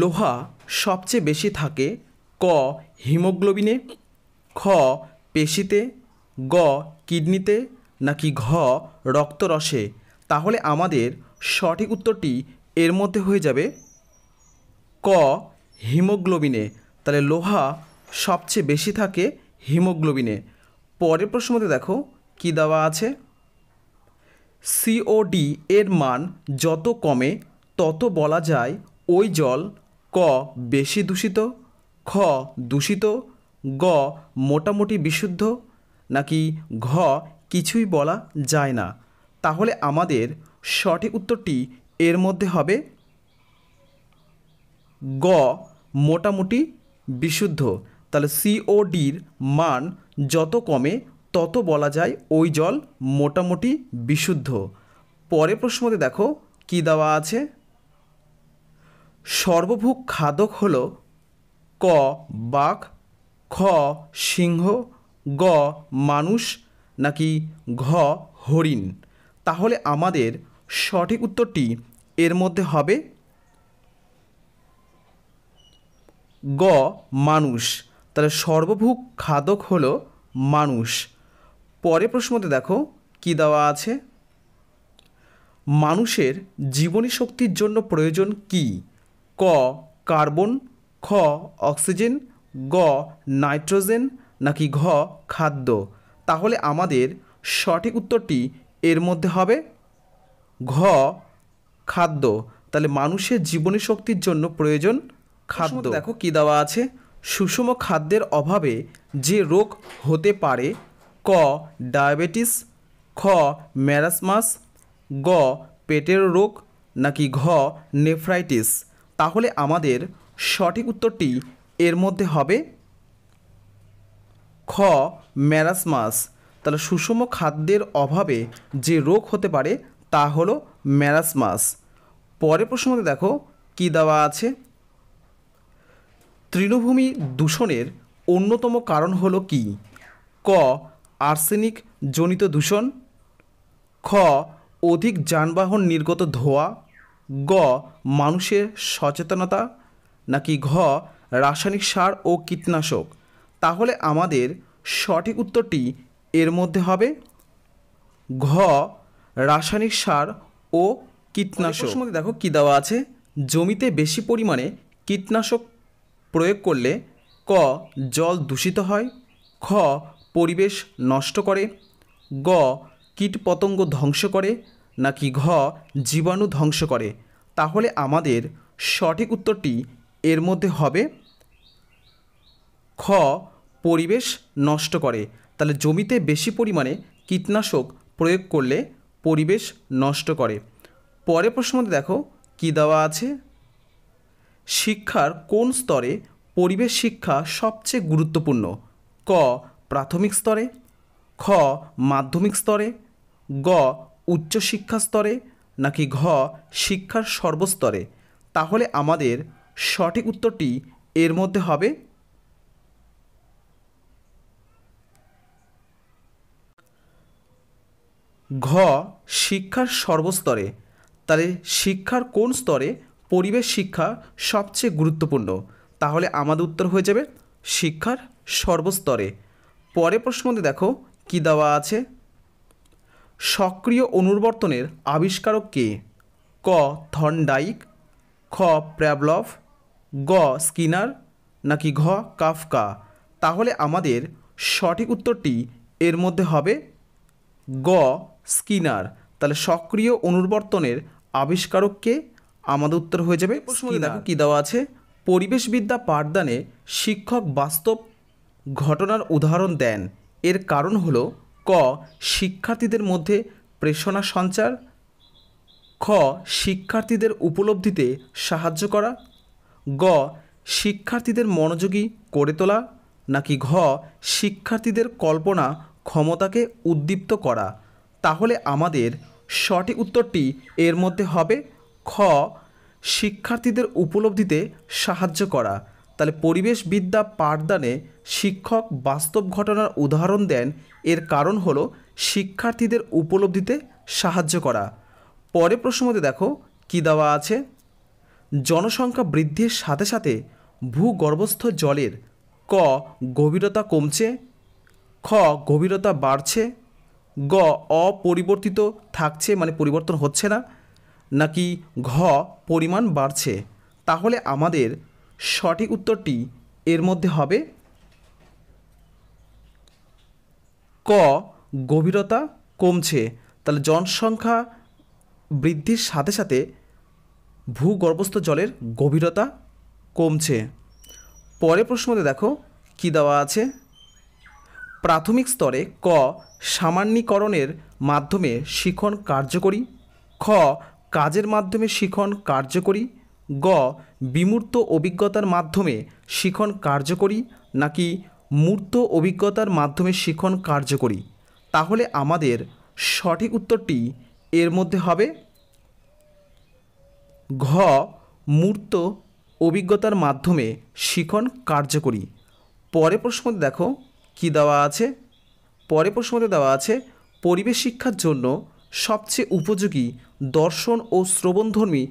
লোহা সবচেয়ে বেশি থাকে ক হিমোগ্লোবিনে খ পেশিতে গ কিডনিতে নাকি ঘ রক্তরসে তাহলে আমাদের সঠিক উত্তরটি এর মধ্যে হয়ে যাবে ক হিমোগ্লোবিনে তাহলে লোহা সবচেয়ে বেশি থাকে হিমোগ্লোবিনে পরের প্রশ্নতে দেখো কি দেওয়া আছে সিওডি এর মান যত কমে তত বলা যায় ওই জল ক বেশি দূষিত খ দূষিত গ মোটামুটি বিশুদ্ধ নাকি ঘ কিছুই বলা যায় না তাহলে আমাদের সঠিক উত্তরটি এর মধ্যে হবে গ মোটামুটি বিশুদ্ধ তাহলে সিওডির মান যত কমে তত বলা যায় ওই জল মোটামুটি বিশুদ্ধ পরে প্রশ্নতে দেখো কি দেওয়া আছে সর্বভুক খাদক হল ক বাঘ খ সিংহ গ মানুষ নাকি ঘ হরিণ তাহলে আমাদের সঠিক উত্তরটি এর মধ্যে হবে গ মানুষ তাহলে সর্বভুক খাদক হল মানুষ পরে প্রশ্নতে দেখো কি দেওয়া আছে মানুষের জীবনী শক্তির জন্য প্রয়োজন কী ক কার্বন খ অক্সিজেন গ নাইট্রোজেন নাকি ঘ খাদ্য তাহলে আমাদের সঠিক উত্তরটি এর মধ্যে হবে ঘ খাদ্য তাহলে মানুষের জীবনী শক্তির জন্য প্রয়োজন খাদ্য দেখো কী দেওয়া আছে সুষম খাদ্যের অভাবে যে রোগ হতে পারে ক ডায়াবেটিস খ ম্যারাসমাস গ পেটের রোগ নাকি ঘ নেফ্রাইটিস তাহলে আমাদের সঠিক উত্তরটি এর মধ্যে হবে খ ম্যারাসমাস তাহলে সুষম খাদ্যের অভাবে যে রোগ হতে পারে তা হলো ম্যারাসমাস পরে প্রশ্নতে দেখো কি দেওয়া আছে তৃণভূমি দূষণের অন্যতম কারণ হল কি ক আর্সেনিক জনিত দূষণ খ অধিক যানবাহন নির্গত ধোয়া গ মানুষের সচেতনতা নাকি ঘ রাসায়নিক সার ও কীটনাশক তাহলে আমাদের সঠিক উত্তরটি এর মধ্যে হবে ঘ রাসায়নিক সার ও কীটনাশক মধ্যে দেখো কী দেওয়া আছে জমিতে বেশি পরিমাণে কীটনাশক প্রয়োগ করলে ক জল দূষিত হয় খ পরিবেশ নষ্ট করে গ কীটপতঙ্গ ধ্বংস করে নাকি ঘ জীবাণু ধ্বংস করে তাহলে আমাদের সঠিক উত্তরটি এর মধ্যে হবে খ পরিবেশ নষ্ট করে তাহলে জমিতে বেশি পরিমাণে কীটনাশক প্রয়োগ করলে পরিবেশ নষ্ট করে পরে প্রশ্নটি দেখো কি দেওয়া আছে শিক্ষার কোন স্তরে পরিবেশ শিক্ষা সবচেয়ে গুরুত্বপূর্ণ ক প্রাথমিক স্তরে খ মাধ্যমিক স্তরে গ উচ্চশিক্ষা স্তরে নাকি ঘ শিক্ষার সর্বস্তরে তাহলে আমাদের সঠিক উত্তরটি এর মধ্যে হবে ঘ শিক্ষার সর্বস্তরে তাহলে শিক্ষার কোন স্তরে পরিবেশ শিক্ষা সবচেয়ে গুরুত্বপূর্ণ তাহলে আমাদের উত্তর হয়ে যাবে শিক্ষার সর্বস্তরে পরে প্রশ্নটি দেখো কী দেওয়া আছে সক্রিয় অনুবর্তনের আবিষ্কারক কে ক থন্ডাইক খ প্র্যাবলভ গ স্কিনার নাকি ঘ কাফকা তাহলে আমাদের সঠিক উত্তরটি এর মধ্যে হবে গ স্কিনার তাহলে সক্রিয় অনুবর্তনের আবিষ্কারককে আমাদের উত্তর হয়ে যাবে দেখো কি দেওয়া আছে পরিবেশবিদ্যা পাঠদানে শিক্ষক বাস্তব ঘটনার উদাহরণ দেন এর কারণ হলো ক শিক্ষার্থীদের মধ্যে প্রেষণা সঞ্চার খ শিক্ষার্থীদের উপলব্ধিতে সাহায্য করা গ শিক্ষার্থীদের মনোযোগী করে তোলা নাকি ঘ শিক্ষার্থীদের কল্পনা ক্ষমতাকে উদ্দীপ্ত করা তাহলে আমাদের সঠিক উত্তরটি এর মধ্যে হবে খ শিক্ষার্থীদের উপলব্ধিতে সাহায্য করা তাহলে পরিবেশ বিদ্যা পাঠদানে শিক্ষক বাস্তব ঘটনার উদাহরণ দেন এর কারণ হলো শিক্ষার্থীদের উপলব্ধিতে সাহায্য করা পরে প্রশ্নমতে দেখো কী দেওয়া আছে জনসংখ্যা বৃদ্ধির সাথে সাথে ভূগর্ভস্থ জলের ক গভীরতা কমছে খ গভীরতা বাড়ছে গ অপরিবর্তিত থাকছে মানে পরিবর্তন হচ্ছে না নাকি ঘ পরিমাণ বাড়ছে তাহলে আমাদের সঠিক উত্তরটি এর মধ্যে হবে ক গভীরতা কমছে তাহলে জনসংখ্যা বৃদ্ধির সাথে সাথে ভূগর্ভস্থ জলের গভীরতা কমছে পরে প্রশ্নতে দেখো কি দেওয়া আছে প্রাথমিক স্তরে ক সামান্যীকরণের মাধ্যমে শিখন কার্যকরী খ কাজের মাধ্যমে শিখন কার্যকরী গ বিমূর্ত অভিজ্ঞতার মাধ্যমে শিখন কার্যকরী নাকি মূর্ত অভিজ্ঞতার মাধ্যমে শিখন কার্যকরী তাহলে আমাদের সঠিক উত্তরটি এর মধ্যে হবে ঘ মূর্ত অভিজ্ঞতার মাধ্যমে শিখন কার্যকরী পরে প্রশ্নতে দেখো কি দেওয়া আছে পরে প্রশ্নতে দেওয়া আছে পরিবেশ শিক্ষার জন্য সবচেয়ে উপযোগী দর্শন ও শ্রবণধর্মী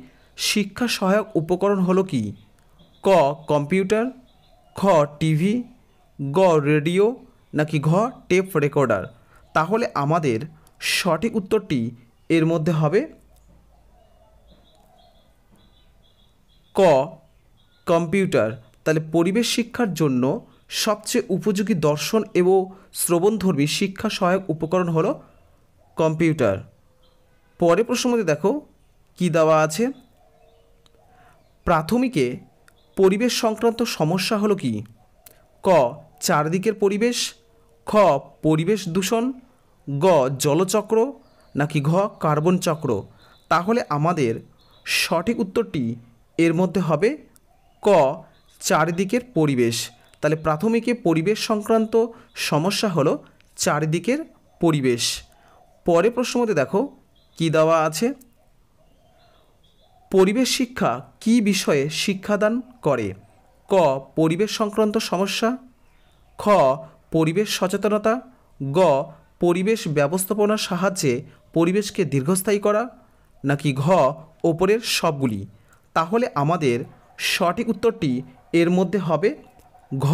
শিক্ষা সহায়ক উপকরণ হলো কি ক কম্পিউটার খ টিভি গ রেডিও নাকি ঘ টেপ রেকর্ডার তাহলে আমাদের সঠিক উত্তরটি এর মধ্যে হবে ক কম্পিউটার তাহলে পরিবেশ শিক্ষার জন্য সবচেয়ে উপযোগী দর্শন এবং শ্রবণধর্মী শিক্ষা সহায়ক উপকরণ হলো কম্পিউটার পরে প্রশ্ন দেখো কী দেওয়া আছে প্রাথমিকে পরিবেশ সংক্রান্ত সমস্যা হলো কি ক চারদিকের পরিবেশ খ পরিবেশ দূষণ গ জলচক্র নাকি ঘ কার্বন চক্র তাহলে আমাদের সঠিক উত্তরটি এর মধ্যে হবে ক চারিদিকের পরিবেশ তাহলে প্রাথমিকে পরিবেশ সংক্রান্ত সমস্যা হলো চারিদিকের পরিবেশ পরে প্রশ্ন মধ্যে দেখো কী দেওয়া আছে পরিবেশ শিক্ষা কি বিষয়ে শিক্ষাদান করে ক পরিবেশ সংক্রান্ত সমস্যা খ পরিবেশ সচেতনতা গ পরিবেশ ব্যবস্থাপনার সাহায্যে পরিবেশকে দীর্ঘস্থায়ী করা নাকি ঘ ওপরের সবগুলি তাহলে আমাদের সঠিক উত্তরটি এর মধ্যে হবে ঘ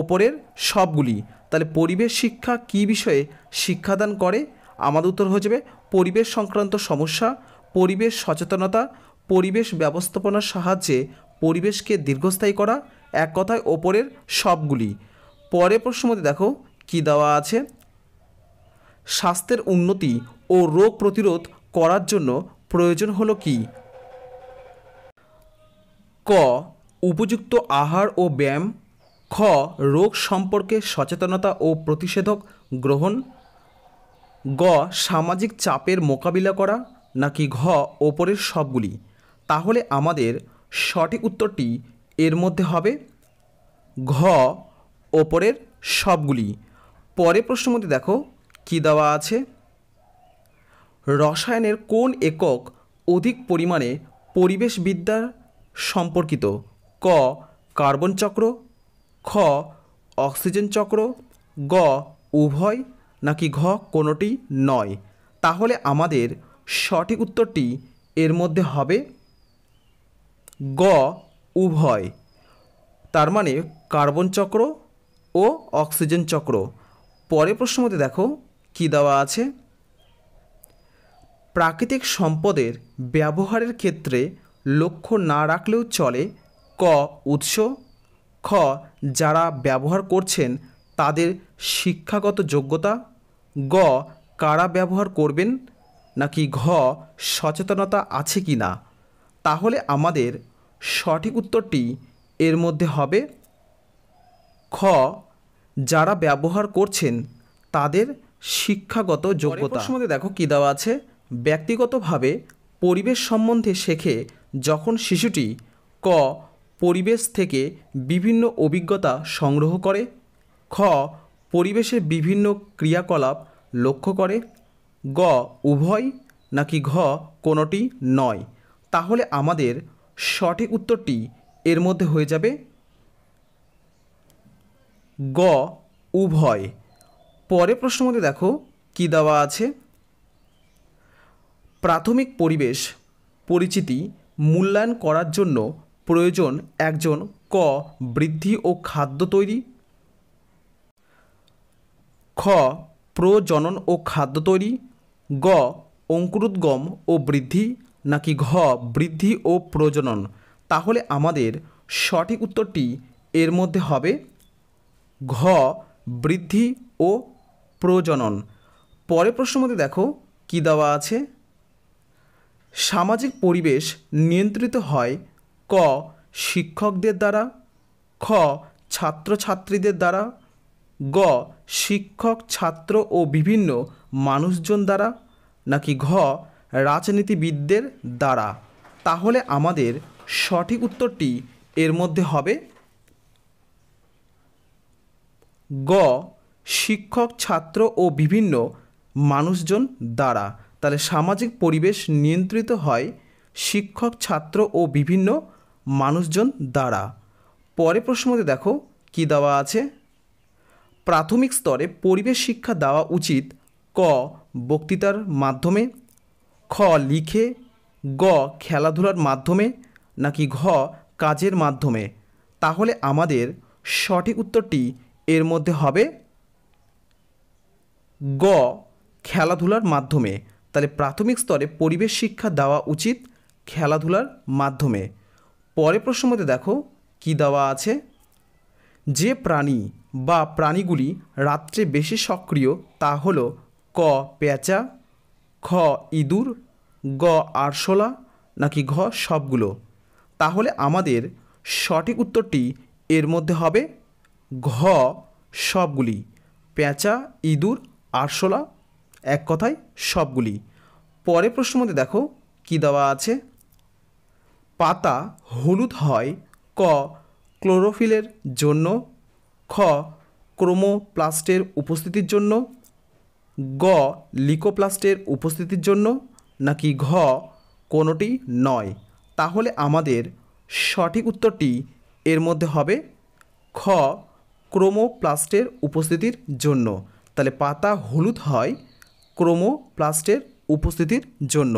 ওপরের সবগুলি তাহলে পরিবেশ শিক্ষা কি বিষয়ে শিক্ষাদান করে আমাদের উত্তর হয়ে যাবে পরিবেশ সংক্রান্ত সমস্যা পরিবেশ সচেতনতা পরিবেশ ব্যবস্থাপনার সাহায্যে পরিবেশকে দীর্ঘস্থায়ী করা এক কথায় ওপরের সবগুলি পরে প্রশ্নমতে দেখো কি দেওয়া আছে স্বাস্থ্যের উন্নতি ও রোগ প্রতিরোধ করার জন্য প্রয়োজন হলো কি ক উপযুক্ত আহার ও ব্যায়াম খ রোগ সম্পর্কে সচেতনতা ও প্রতিষেধক গ্রহণ গ সামাজিক চাপের মোকাবিলা করা নাকি ঘ ওপরের সবগুলি তাহলে আমাদের সঠিক উত্তরটি এর মধ্যে হবে ঘ ওপরের সবগুলি পরে প্রশ্ন মধ্যে দেখো কি দেওয়া আছে রসায়নের কোন একক অধিক পরিমাণে পরিবেশ বিদ্যার সম্পর্কিত ক কার্বন চক্র খ অক্সিজেন চক্র গ উভয় নাকি ঘ কোনোটি নয় তাহলে আমাদের সঠিক উত্তরটি এর মধ্যে হবে গ উভয় তার মানে কার্বন চক্র ও অক্সিজেন চক্র পরে প্রশ্ন মতে দেখো কি দেওয়া আছে প্রাকৃতিক সম্পদের ব্যবহারের ক্ষেত্রে লক্ষ্য না রাখলেও চলে ক উৎস খ যারা ব্যবহার করছেন তাদের শিক্ষাগত যোগ্যতা গ কারা ব্যবহার করবেন নাকি ঘ সচেতনতা আছে কি না তাহলে আমাদের সঠিক উত্তরটি এর মধ্যে হবে খ যারা ব্যবহার করছেন তাদের শিক্ষাগত যোগ্যতা সম্বন্ধে দেখো কী দেওয়া আছে ব্যক্তিগতভাবে পরিবেশ সম্বন্ধে শেখে যখন শিশুটি ক পরিবেশ থেকে বিভিন্ন অভিজ্ঞতা সংগ্রহ করে খ পরিবেশের বিভিন্ন ক্রিয়াকলাপ লক্ষ্য করে গ উভয় নাকি ঘ কোনোটি নয় তাহলে আমাদের সঠিক উত্তরটি এর মধ্যে হয়ে যাবে গ উভয় পরে প্রশ্ন মধ্যে দেখো কি দেওয়া আছে প্রাথমিক পরিবেশ পরিচিতি মূল্যায়ন করার জন্য প্রয়োজন একজন ক বৃদ্ধি ও খাদ্য তৈরি খ প্রজনন ও খাদ্য তৈরি গ অঙ্কুরোদ্গম ও বৃদ্ধি নাকি ঘ বৃদ্ধি ও প্রজনন তাহলে আমাদের সঠিক উত্তরটি এর মধ্যে হবে ঘ বৃদ্ধি ও প্রজনন পরে প্রশ্ন মধ্যে দেখো কী দেওয়া আছে সামাজিক পরিবেশ নিয়ন্ত্রিত হয় ক শিক্ষকদের দ্বারা খ ছাত্রছাত্রীদের দ্বারা গ শিক্ষক ছাত্র ও বিভিন্ন মানুষজন দ্বারা নাকি ঘ রাজনীতিবিদদের দ্বারা তাহলে আমাদের সঠিক উত্তরটি এর মধ্যে হবে গ শিক্ষক ছাত্র ও বিভিন্ন মানুষজন দ্বারা তাহলে সামাজিক পরিবেশ নিয়ন্ত্রিত হয় শিক্ষক ছাত্র ও বিভিন্ন মানুষজন দ্বারা পরে প্রশ্নতে দেখো কি দেওয়া আছে প্রাথমিক স্তরে পরিবেশ শিক্ষা দেওয়া উচিত ক বক্তৃতার মাধ্যমে খ লিখে গ খেলাধুলার মাধ্যমে নাকি ঘ কাজের মাধ্যমে তাহলে আমাদের সঠিক উত্তরটি এর মধ্যে হবে গ খেলাধুলার মাধ্যমে তাহলে প্রাথমিক স্তরে পরিবেশ শিক্ষা দেওয়া উচিত খেলাধুলার মাধ্যমে পরে প্রশ্ন মধ্যে দেখো কি দেওয়া আছে যে প্রাণী বা প্রাণীগুলি রাত্রে বেশি সক্রিয় তা হলো ক পেঁচা খ ইঁদুর গ আরশোলা নাকি ঘ সবগুলো তাহলে আমাদের সঠিক উত্তরটি এর মধ্যে হবে ঘ সবগুলি পেঁচা ইঁদুর আরশোলা এক কথায় সবগুলি পরে প্রশ্ন মধ্যে দেখো কি দেওয়া আছে পাতা হলুদ হয় ক ক্লোরোফিলের জন্য খ ক্রোমোপ্লাস্টের উপস্থিতির জন্য গ লিকোপ্লাস্টের উপস্থিতির জন্য নাকি ঘ কোনোটি নয় তাহলে আমাদের সঠিক উত্তরটি এর মধ্যে হবে খ ক্রোমোপ্লাস্টের উপস্থিতির জন্য তাহলে পাতা হলুদ হয় ক্রোমোপ্লাস্টের উপস্থিতির জন্য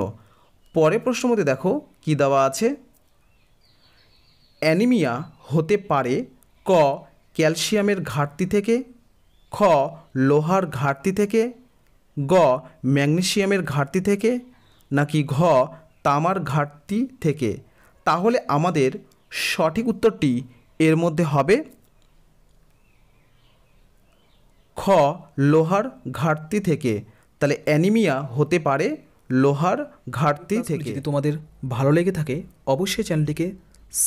পরে প্রশ্ন মধ্যে দেখো কি দেওয়া আছে অ্যানিমিয়া হতে পারে ক ক্যালসিয়ামের ঘাটতি থেকে খ লোহার ঘাটতি থেকে গ ম্যাগনেসিয়ামের ঘাটতি থেকে নাকি ঘ তামার ঘাটতি থেকে তাহলে আমাদের সঠিক উত্তরটি এর মধ্যে হবে খ লোহার ঘাটতি থেকে তাহলে অ্যানিমিয়া হতে পারে লোহার ঘাটতি আচ্ছা, থেকে যদি তোমাদের ভালো লেগে থাকে অবশ্যই চ্যানেলটিকে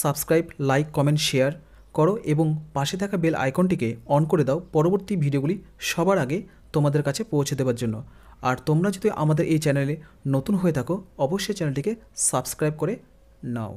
সাবস্ক্রাইব লাইক কমেন্ট শেয়ার করো এবং পাশে থাকা বেল আইকনটিকে অন করে দাও পরবর্তী ভিডিওগুলি সবার আগে তোমাদের কাছে পৌঁছে দেওয়ার জন্য আর তোমরা যদি আমাদের এই চ্যানেলে নতুন হয়ে থাকো অবশ্যই চ্যানেলটিকে সাবস্ক্রাইব করে নাও